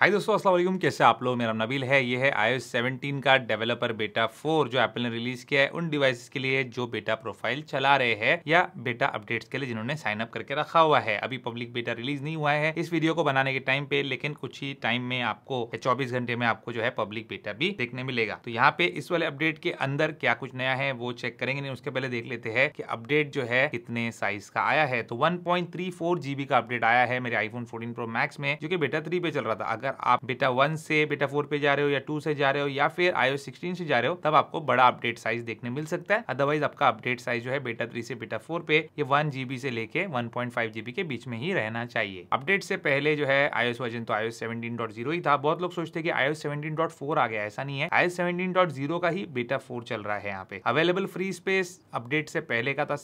हाय दोस्तों अस्सलाम वालेकुम कैसे आप लोग मेरा नबील है ये है आई सेवनटीन का डेवलपर बेटा 4 जो एप्पल ने रिलीज किया है उन डिवाइसेस के लिए जो बेटा प्रोफाइल चला रहे हैं या बेटा अपडेट्स के लिए जिन्होंने साइन अप करके रखा हुआ है अभी पब्लिक बेटा रिलीज नहीं हुआ है इस वीडियो को बनाने के टाइम पे लेकिन कुछ ही टाइम में आपको चौबीस घंटे में आपको जो है पब्लिक बेटा भी देखने मिलेगा तो यहाँ पे इस वाले अपडेट के अंदर क्या कुछ नया है वो चेक करेंगे नहीं उसके पहले देख लेते हैं कि अपडेट जो है कितने साइज का आया है तो वन जीबी का अपडेट आया है मेरे आईफोन फोर्टीन प्रो मैक्स में जो की बेटा थ्री पे चल रहा था अगर आप बेटा वन से बेटा फोर पे जा रहे हो या टू से जा रहे हो या फिर आईओ सिक्सटीन से जा रहे हो तब आपको बड़ा अपडेट साइज देखने मिल सकता है अदरवाइज आपका अपडेट साइज जो है बेटा थ्री से बेटा फोर पे ये वन जीबी से लेके वन पॉइंट फाइव जीबी के बीच में ही रहना चाहिए अपडेट से पहले जो है आईओएस वर्जन तो आईओएस 17.0 ही था बहुत लोग सोचते कि आईओएस 17.4 आ गया ऐसा नहीं है आईओएस 17.0 का ही बेटा फोर चल रहा है यहाँ पे अवेलेबल फ्री स्पेस अपडेट से पहले का था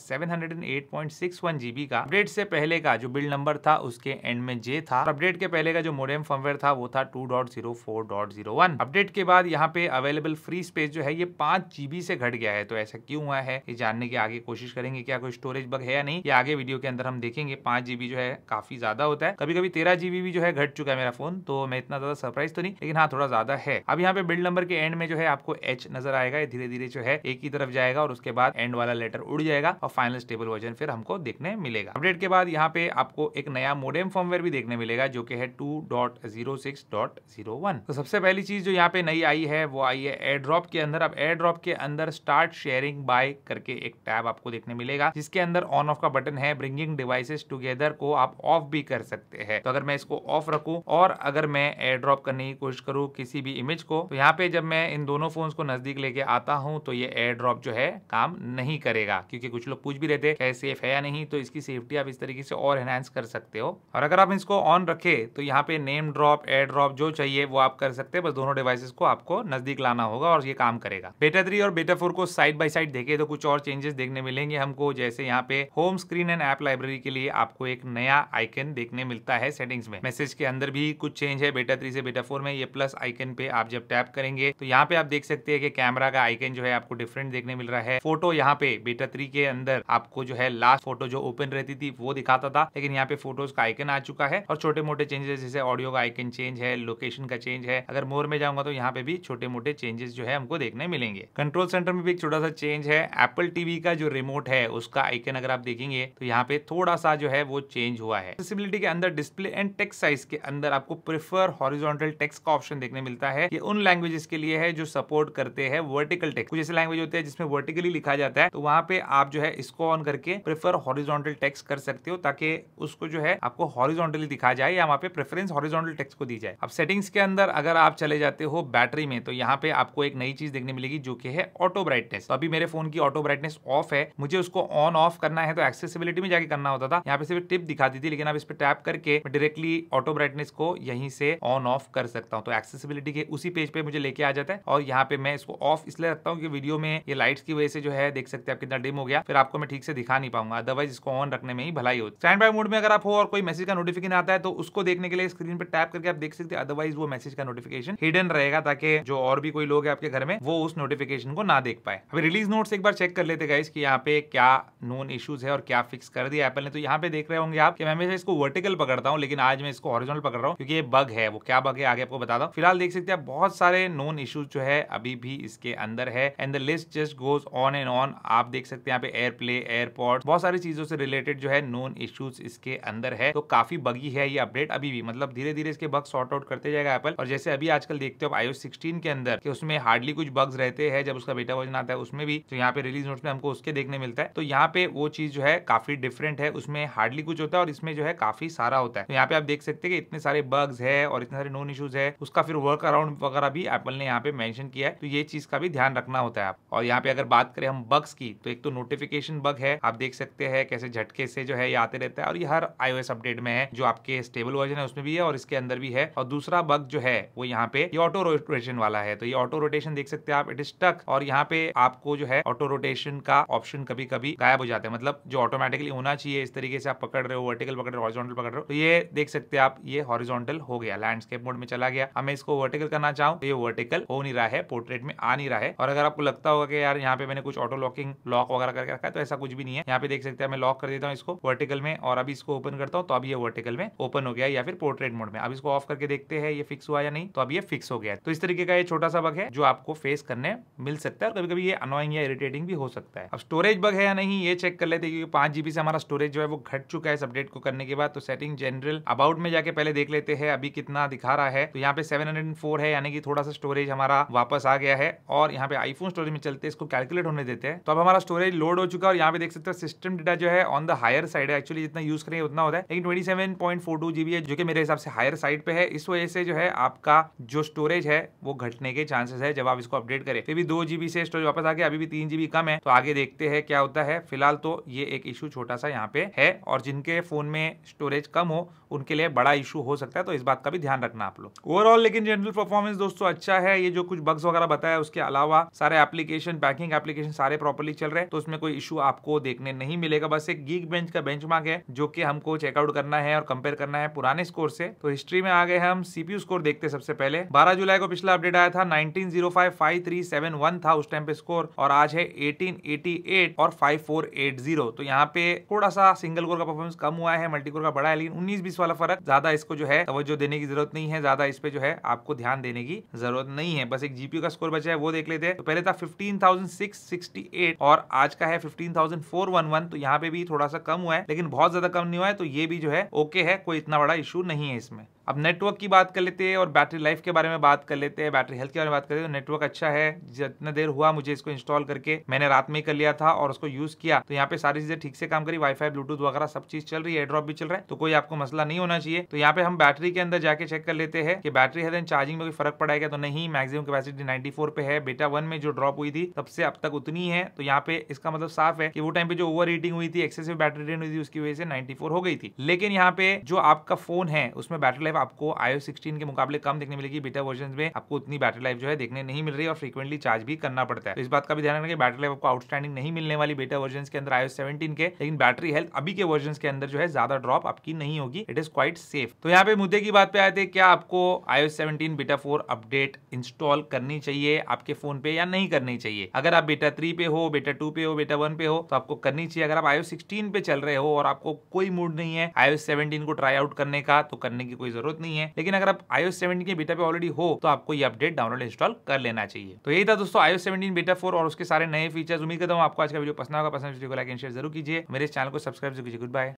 वन जीबी का अपडेट से पहले का जो बिल्ड नंबर था उसके एंड में जे था अपडेट के पहले का जो मोडेम फर्मवेयर था था वो था 2.04.01 अपडेट के बाद यहाँ पे अवेलेबल फ्री स्पेस जो है ये पांच जीबी से घट गया है तो ऐसा क्यों हुआ है ये जानने की आगे कोशिश करेंगे क्या कोई स्टोरेज बग है या नहीं ये आगे वीडियो के अंदर हम देखेंगे पांच जीबी जो है काफी ज्यादा होता है कभी कभी तेरह जीबी भी जो है घट चुका है मेरा फोन तो मैं इतना ज्यादा सरप्राइज तो नहीं लेकिन हाँ थोड़ा ज्यादा है अब यहाँ पे बिल्ड नंबर के एंड में जो है आपको एच नजर आएगा ये धीरे धीरे जो है एक ही तरफ जाएगा और उसके बाद एंड वाला लेटर उड़ जाएगा और फाइनल स्टेबल वर्जन फिर हमको देखने मिलेगा अपडेट के बाद यहाँ पे आपको एक नया मोडेम फॉर्मवेयर भी देखने मिलेगा जो कि है टू डॉट जीरो तो सबसे पहली चीज जो यहाँ पे नई आई है वो आई है एयर ड्रॉप के अंदर अब एयर ड्रॉप के अंदर स्टार्ट शेयरिंग बाय करके एक टैब आपको देखने मिलेगा जिसके अंदर ऑन ऑफ का बटन है ब्रिंगिंग डिवाइसेज टूगेदर को आप ऑफ भी कर सकते हैं तो अगर मैं इसको ऑफ रखू और अगर मैं एयर ड्रॉप करने की कोशिश करूँ किसी भी इमेज को तो यहाँ पे जब मैं इन दोनों फोन को नजदीक लेके आता हूँ तो ये एयर ड्रॉप जो है काम नहीं करेगा क्योंकि कुछ लोग पूछ भी रहते हैं सेफ है या नहीं तो इसकी सेफ्टी आप इस तरीके से और एनहांस कर सकते हो और अगर आप इसको ऑन रखे तो यहाँ पे नेम ड्रॉप एयर ड्रॉप जो चाहिए वो आप कर सकते हैं बस दोनों डिवाइसेस को आपको नजदीक लाना होगा और ये काम करेगा बेटा थ्री और बेटा फोर को साइड बाई साइड देखे तो कुछ और चेंजेस देखने मिलेंगे हमको जैसे यहाँ पे home screen and app library के लिए आपको एक नया आइकन देखने मिलता है सेटिंग्स में मैसेज के अंदर भी कुछ चेंज है बेटा थ्री से बेटा फोर में ये प्लस आइकन पे आप जब टैप करेंगे तो यहाँ पे आप देख सकते हैं कि कैमरा का आइकन जो है आपको डिफरेंट देखने मिल रहा है फोटो यहाँ पे बेटा थ्री के अंदर आपको जो है लास्ट फोटो जो ओपन रहती थी वो दिखाता था लेकिन यहाँ पे फोटोज का आइकन आ चुका है और छोटे मोटे चेंजेस जैसे ऑडियो का आइकन चेंज चेंज है लोकेशन का चेंज है अगर मोर में जाऊंगा तो यहाँ पे भी छोटे मोटे चेंजेस जो है हमको देखने मिलेंगे कंट्रोल सेंटर में भी एक छोटा सा चेंज है एप्पल टीवी का जो रिमोट है उसका आइकन अगर आप देखेंगे तो यहाँ पे थोड़ा सा जो है वो चेंज हुआ है एक्सेसिबिलिटी के अंदर डिस्प्ले एंड टेक्स साइज के अंदर आपको प्रिफर हॉरिजॉन्टल टेक्स का ऑप्शन देखने मिलता है ये उन लैंग्वेजेस के लिए है जो सपोर्ट करते हैं वर्टिकल टेक्स कुछ ऐसे लैंग्वेज होते हैं जिसमें वर्टिकली लिखा जाता है तो वहाँ पे आप जो है इसको ऑन करके प्रेफर हॉरिजॉन्टल टेक्स कर सकते हो ताकि उसको जो है आपको हॉरिजॉन्टली दिखा जाए या वहाँ पे प्रेफरेंस हॉरिजॉन्टल टेक्स को दी जाए अब सेटिंग्स के अंदर अगर आप चले जाते हो बैटरी में तो यहाँ पे आपको एक नई चीज देखने मिलेगी जो कि है ऑटो ब्राइटनेस तो अभी मेरे फोन की ऑटो ब्राइटनेस ऑफ है मुझे उसको ऑन ऑफ करना है तो एक्सेसिबिलिटी में जाके करना होता था यहाँ पे सिर्फ टिप दिखाती थी लेकिन आप इस पर टैप करके डायरेक्टली ऑटो ब्राइटनेस को यहीं से ऑन ऑफ कर सकता हूँ तो एक्सेसिबिलिटी के उसी पेज पे मुझे लेके आ जाता है और यहाँ पे मैं इसको ऑफ इसलिए रखता हूँ कि वीडियो में ये लाइट्स की वजह से जो है देख सकते हैं कितना डिम हो गया फिर आपको मैं ठीक से दिखा नहीं पाऊंगा अदरवाइज इसको ऑन रखने में ही भलाई हो स्टैंड बाय मोड में अगर आप हो और कोई मैसेज का नोटिफिकेशन आता है तो उसको देखने के लिए स्क्रीन पर टैप करके आप देख सकते अदरवाइज वो मैसेज का नोटिफिकेशन हिडन रहेगा ताकि जो और भी कोई लोग है आपके घर में वो उस नोटिफिकेशन को ना देख पाए अभी रिलीज नोट्स एक बार चेक कर लेते गाइस कि यहाँ पे क्या नोन इश्यूज है और क्या फिक्स कर दिया एप्पल ने तो यहाँ पे देख रहे होंगे आप कि मैं हमेशा इसको वर्टिकल पकड़ता हूँ लेकिन आज मैं इसको ऑरिजिनल पकड़ रहा हूँ क्योंकि ये बग है वो क्या बग है आगे आपको बताता हूँ फिलहाल देख सकते हैं बहुत सारे नोन इश्यूज जो है अभी भी इसके अंदर है and the list just goes on and on आप देख सकते हैं यहाँ पे एयरप्ले एयरपोर्ट बहुत सारी चीजों से रिलेटेड जो है नोन इश्यूज इसके अंदर है तो काफी बगी है ये अपडेट अभी भी मतलब धीरे धीरे इसके बग बग सॉर्ट आउट करते जाएगा एप्पल और जैसे अभी आजकल देखते हो आईओ सिक्सटीन के अंदर कि उसमें हार्डली कुछ बग्स रहते हैं जब उसका बेटा वर्जन आता है उसमें भी तो यहाँ पे रिलीज नोट में हमको उसके देखने मिलता है तो यहाँ पे वो चीज जो है काफी डिफरेंट है उसमें हार्डली कुछ होता है और इसमें जो है काफी सारा होता है तो यहाँ पे आप देख सकते हैं कि इतने सारे बग्स है और इतने सारे नोन इशूज है उसका फिर वर्क अराउंड वगैरह भी एप्पल ने यहाँ पे मैंशन किया है तो ये चीज का भी ध्यान रखना होता है और यहाँ पे अगर बात करें हम बग्स की तो एक तो नोटिफिकेशन बग है आप देख सकते हैं कैसे झटके से जो है ये आते रहता है और ये हर आईओएस अपडेट में है जो आपके स्टेबल वर्जन है उसमें भी है और इसके अंदर भी है और दूसरा बग जो है वो यहाँ पे ये ऑटो रोटेशन वाला है तो ये ऑटो रोटेशन देख सकते हैं आप इट इज टक और यहाँ पे आपको जो है ऑटो रोटेशन का ऑप्शन कभी कभी गायब हो जाता है मतलब जो ऑटोमेटिकली होना चाहिए इस तरीके से आप पकड़ रहे हो वर्टिकल पकड़ रहे हो पकड़ रहे हो तो ये देख सकते हैं आप ये हॉरिजोंटल हो गया लैंडस्केप मोड में चला गया अब मैं इसको वर्टिकल करना चाहूँ तो ये वर्टिकल हो नहीं रहा है पोर्ट्रेट में आ नहीं रहा है और अगर आपको लगता होगा कि यार यहाँ पे मैंने कुछ ऑटो लॉकिंग लॉक वगैरह करके रखा है तो ऐसा कुछ भी नहीं है यहाँ पे देख सकते हैं मैं लॉक कर देता हूँ इसको वर्टिकल में और अभी इसको ओपन करता हूँ तो अभी ये वर्टिकल में ओपन हो गया या फिर पोर्ट्रेट मोड में अब इसको ऑफ ऑफ करके देखते हैं ये फिक्स हुआ या नहीं तो अब ये फिक्स हो गया तो इस तरीके का ये छोटा सा बग है जो आपको फेस करने मिल सकता है और कभी कभी ये अनोइंग या इरिटेटिंग भी हो सकता है अब स्टोरेज बग है या नहीं ये चेक कर लेते हैं क्योंकि पांच जीबी से हमारा स्टोरेज जो है वो घट चुका है इस अपडेट को करने के बाद तो सेटिंग जनरल अबाउट में जाके पहले देख लेते हैं अभी कितना दिखा रहा है तो यहाँ पे सेवन है यानी कि थोड़ा सा स्टोरेज हमारा वापस आ गया है और यहाँ पे आईफोन स्टोरेज में चलते इसको कैलकुलेट होने देते हैं तो अब हमारा स्टोरेज लोड हो चुका है और यहाँ पे देख सकते हैं सिस्टम डेटा जो है ऑन द हायर साइड है एक्चुअली जितना यूज करेंगे उतना होता है लेकिन twenty seven point four two GB है जो कि मेरे हिसाब से हायर साइड पे पे है इस वजह से जो है आपका जो स्टोरेज है वो घटने के चांसेस है जब आप इसको अपडेट करें फिर भी दो जीबी से स्टोरेज वापस आ गया अभी भी तीन जीबी कम है तो आगे देखते हैं क्या होता है फिलहाल तो ये एक इशू छोटा सा यहाँ पे है और जिनके फोन में स्टोरेज कम हो उनके लिए बड़ा इशू हो सकता है तो इस बात का भी ध्यान रखना आप लोग ओवरऑल लेकिन जनरल परफॉर्मेंस दोस्तों अच्छा है ये जो कुछ बग्स वगैरह बताया उसके अलावा सारे एप्लीकेशन पैकिंग एप्लीकेशन सारे प्रॉपरली चल रहे हैं तो उसमें कोई इशू आपको देखने नहीं मिलेगा बस एक गीक बेंच का बेंच है जो कि हमको चेकआउट करना है और कंपेयर करना है पुराने स्कोर से तो हिस्ट्री में आ आ गए हम सीपीयू स्कोर देखते सबसे पहले 12 जुलाई को पिछला अपडेट आया था 1905537 था उस टाइम पे स्कोर और आज है 1888 और 5480 तो यहाँ पे थोड़ा सा सिंगल कोर का परफॉर्मेंस कम हुआ है मल्टी कोर का बड़ा है लेकिन उन्नीस बीस वाला फर्क ज्यादा इसको जो है तवज्जो देने की जरूरत नहीं है ज्यादा इस पे जो है आपको ध्यान देने की जरूरत नहीं है बस एक जीपीयू का स्कोर बचा है वो देख लेते हैं तो पहले था फिफ्टीन और आज का है फिफ्टीन तो यहाँ पे भी थोड़ा सा कम हुआ है लेकिन बहुत ज्यादा कम नहीं हुआ है तो ये भी जो है ओके है कोई इतना बड़ा इशू नहीं है इसमें अब नेटवर्क की बात कर लेते हैं और बैटरी लाइफ के बारे में बात कर लेते हैं बैटरी हेल्थ के बारे में बात करते हैं तो नेटवर्क अच्छा है जितना देर हुआ मुझे इसको इंस्टॉल करके मैंने रात में ही कर लिया था और उसको यूज किया तो यहाँ पे सारी चीजें ठीक से काम करी वाईफाई ब्लूटूथ वगैरह सब चीज चल रही है एड्रॉप भी चल रहा है तो कोई आपको मसला नहीं होना चाहिए तो यहाँ पे हम बैटरी के अंदर जाके चेक कर लेते हैं कि बैटरी है चार्जिंग में कोई फर्क पड़ेगा तो नहीं मैक्सिमम कैपेसिटी नाइन्टी पे है बेटा वन में जो ड्रॉप हुई थी तब से अब तक उतनी है तो यहाँ पे इसका मतलब साफ है कि वो टाइम पे जो ओवर हीटिंग हुई थी एक्सेसिव बैटरी ड्रेन हुई थी उसकी वजह से नाइन्टी हो गई थी लेकिन यहाँ पे जो आपका फोन है उसमें बैटरी लाइफ आपको आयो सिक्सटीन के मुकाबले कम देखने मिलेगी बीटा वर्जन में आपको उतनी बैटरी लाइफ जो है देखने नहीं मिल रही और फ्रीक्वेंटली चार्ज भी करना पड़ता है तो इस बात का भी ध्यान रखना बैटरी लाइफ आपको आउटस्टैंडिंग नहीं मिलने वाली बीटा वर्जन के अंदर आयो सेवेंटीन के लेकिन बैटरी हेल्थ अभी के वर्जन के अंदर जो है ज्यादा ड्रॉप आपकी नहीं होगी इट इज क्वाइट सेफ तो यहाँ पे मुद्दे की बात पे आए थे क्या आपको आयो सेवेंटीन बेटा फोर अपडेट इंस्टॉल करनी चाहिए आपके फोन पे या नहीं करनी चाहिए अगर आप बेटा थ्री पे हो बेटा टू पे हो बेटा वन पे हो तो आपको करनी चाहिए अगर आप आयो सिक्सटीन पे चल रहे हो और आपको कोई मूड नहीं है आयो सेवेंटीन को ट्राई आउट करने का तो करने की कोई जरूरत नहीं है लेकिन अगर आप आईओ सेवेंटीन के बीटा पे ऑलरेडी हो तो आपको ये अपडेट डाउनलोड इंस्टॉल कर लेना चाहिए तो यही था दोस्तों आईओ सेवेंटीन बीटा फोर और उसके सारे नए फीचर्स उम्मीद करता हूँ आपको आज का वीडियो पसंद होगा पसंद तो वीडियो को लाइक एंड शेयर जरूर कीजिए मेरे चैनल को सब्सक्राइब जरूर कीजिए गुड बाय